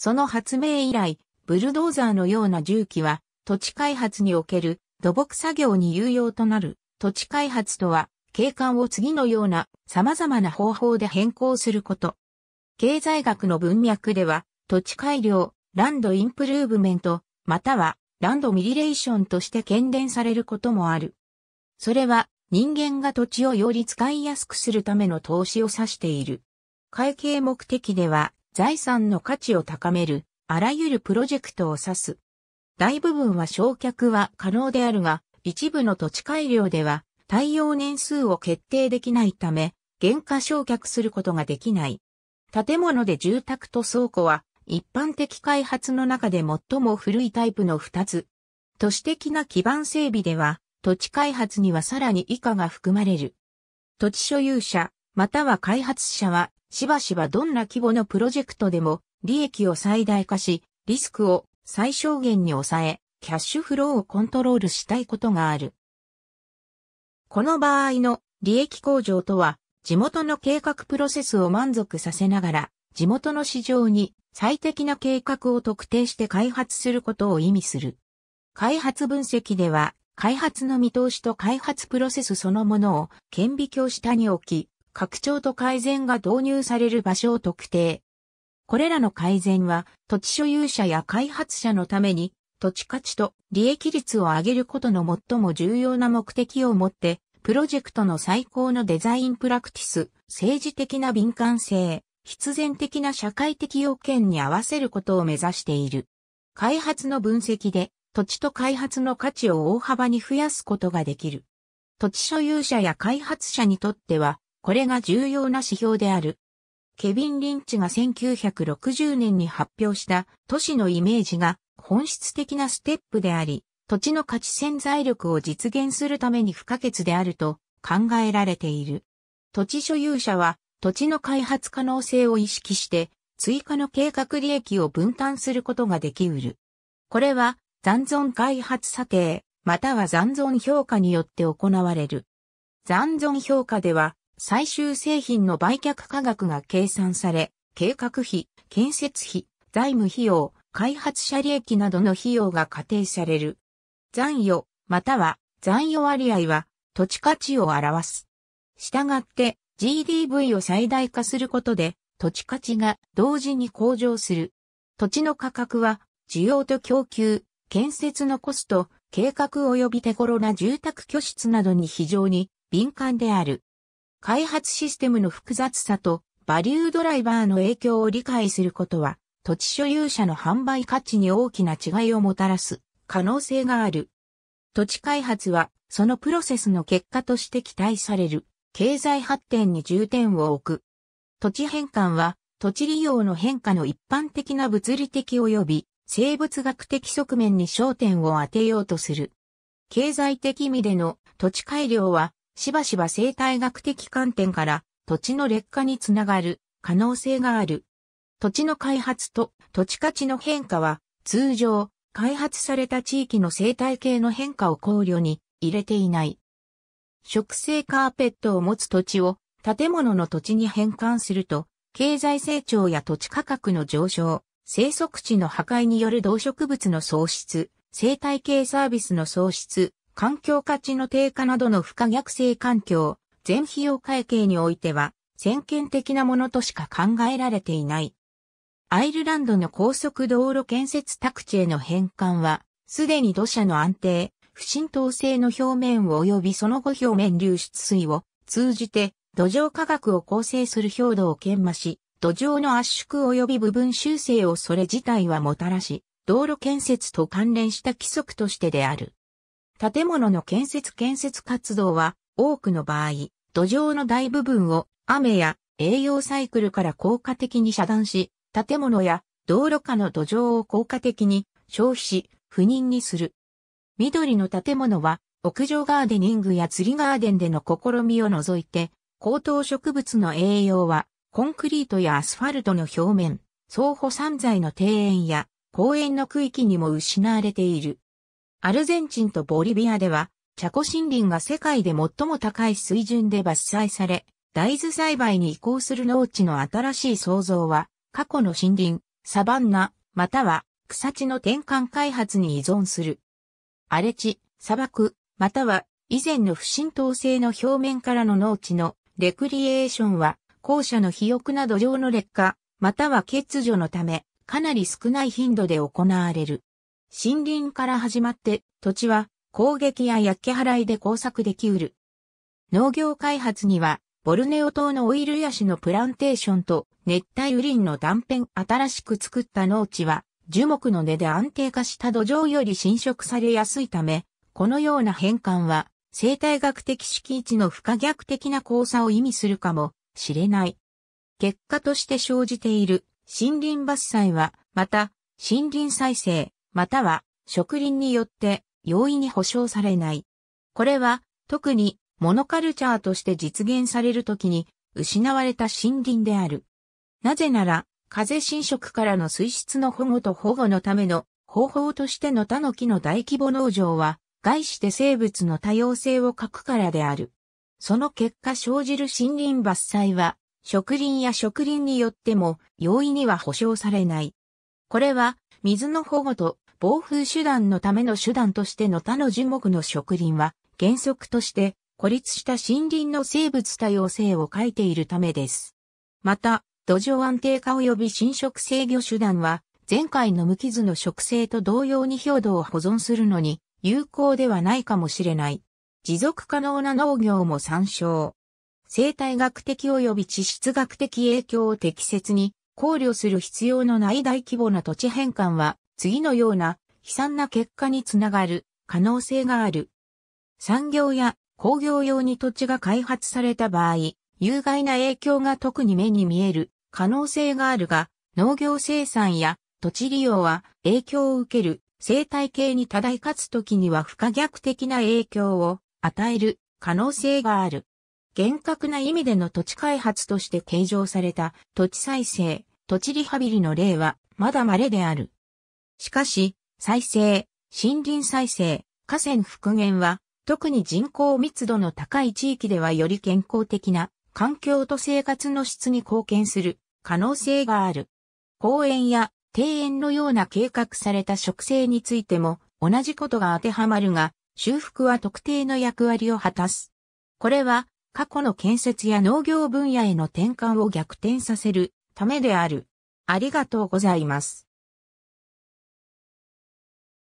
その発明以来、ブルドーザーのような重機は、土地開発における土木作業に有用となる。土地開発とは、景観を次のような様々な方法で変更すること。経済学の文脈では、土地改良、ランドインプルーブメント、またはランドミリレーションとして懸伝されることもある。それは人間が土地をより使いやすくするための投資を指している。会計目的では財産の価値を高める、あらゆるプロジェクトを指す。大部分は焼却は可能であるが、一部の土地改良では、対応年数を決定できないため、減価焼却することができない。建物で住宅と倉庫は、一般的開発の中で最も古いタイプの二つ。都市的な基盤整備では、土地開発にはさらに以下が含まれる。土地所有者、または開発者はしばしばどんな規模のプロジェクトでも利益を最大化し、リスクを最小限に抑え、キャッシュフローをコントロールしたいことがある。この場合の利益向上とは、地元の計画プロセスを満足させながら、地元の市場に最適な計画を特定して開発することを意味する。開発分析では、開発の見通しと開発プロセスそのものを顕微鏡下に置き、拡張と改善が導入される場所を特定。これらの改善は土地所有者や開発者のために土地価値と利益率を上げることの最も重要な目的をもって、プロジェクトの最高のデザインプラクティス、政治的な敏感性、必然的な社会的要件に合わせることを目指している。開発の分析で土地と開発の価値を大幅に増やすことができる。土地所有者や開発者にとってはこれが重要な指標である。ケビン・リンチが1960年に発表した都市のイメージが本質的なステップであり、土地の価値潜在力を実現するために不可欠であると考えられている。土地所有者は土地の開発可能性を意識して追加の計画利益を分担することができうる。これは残存開発査定または残存評価によって行われる。残存評価では最終製品の売却価額が計算され、計画費、建設費、財務費用、開発者利益などの費用が仮定される。残余、または残余割合は土地価値を表す。したがって GDV を最大化することで土地価値が同時に向上する。土地の価格は需要と供給、建設のコスト、計画及び手頃な住宅居室などに非常に敏感である。開発システムの複雑さとバリュードライバーの影響を理解することは土地所有者の販売価値に大きな違いをもたらす可能性がある。土地開発はそのプロセスの結果として期待される経済発展に重点を置く。土地変換は土地利用の変化の一般的な物理的及び生物学的側面に焦点を当てようとする。経済的意味での土地改良はしばしば生態学的観点から土地の劣化につながる可能性がある。土地の開発と土地価値の変化は通常開発された地域の生態系の変化を考慮に入れていない。植生カーペットを持つ土地を建物の土地に変換すると、経済成長や土地価格の上昇、生息地の破壊による動植物の喪失、生態系サービスの喪失、環境価値の低下などの不可逆性環境、全費用会計においては、先見的なものとしか考えられていない。アイルランドの高速道路建設宅地への返還は、すでに土砂の安定、不浸透性の表面及びその後表面流出水を通じて土壌価格を構成する表土を研磨し、土壌の圧縮及び部分修正をそれ自体はもたらし、道路建設と関連した規則としてである。建物の建設建設活動は、多くの場合、土壌の大部分を雨や栄養サイクルから効果的に遮断し、建物や道路下の土壌を効果的に消費し、不妊にする。緑の建物は、屋上ガーデニングや釣りガーデンでの試みを除いて、高等植物の栄養は、コンクリートやアスファルトの表面、相互散在の庭園や公園の区域にも失われている。アルゼンチンとボリビアでは、チャコ森林が世界で最も高い水準で伐採され、大豆栽培に移行する農地の新しい創造は、過去の森林、サバンナ、または草地の転換開発に依存する。荒れ地、砂漠、または以前の不浸透性の表面からの農地のレクリエーションは、校舎の肥沃な土壌の劣化、または欠如のため、かなり少ない頻度で行われる。森林から始まって土地は攻撃や焼き払いで工作できうる。農業開発にはボルネオ島のオイルヤシのプランテーションと熱帯雨林の断片新しく作った農地は樹木の根で安定化した土壌より侵食されやすいため、このような変換は生態学的敷地の不可逆的な交差を意味するかもしれない。結果として生じている森林伐採は、また森林再生、または植林によって容易に保障されない。これは特にモノカルチャーとして実現されるときに失われた森林である。なぜなら、風侵食からの水質の保護と保護のための方法としてのタのキの大規模農場は、概して生物の多様性を欠くからである。その結果生じる森林伐採は、植林や植林によっても容易には保障されない。これは水の保護と防風手段のための手段としての他の樹木の植林は、原則として孤立した森林の生物多様性を書いているためです。また、土壌安定化及び侵食制御手段は、前回の無傷の植生と同様に表土を保存するのに有効ではないかもしれない。持続可能な農業も参照。生態学的及び地質学的影響を適切に考慮する必要のない大規模な土地変換は、次のような悲惨な結果につながる可能性がある。産業や工業用に土地が開発された場合、有害な影響が特に目に見える可能性があるが、農業生産や土地利用は影響を受ける生態系に多大かつ時には不可逆的な影響を与える可能性がある。厳格な意味での土地開発として計上された土地再生、土地リハビリの例はまだ稀である。しかし、再生、森林再生、河川復元は、特に人口密度の高い地域ではより健康的な環境と生活の質に貢献する可能性がある。公園や庭園のような計画された植生についても同じことが当てはまるが、修復は特定の役割を果たす。これは過去の建設や農業分野への転換を逆転させるためである。ありがとうございます。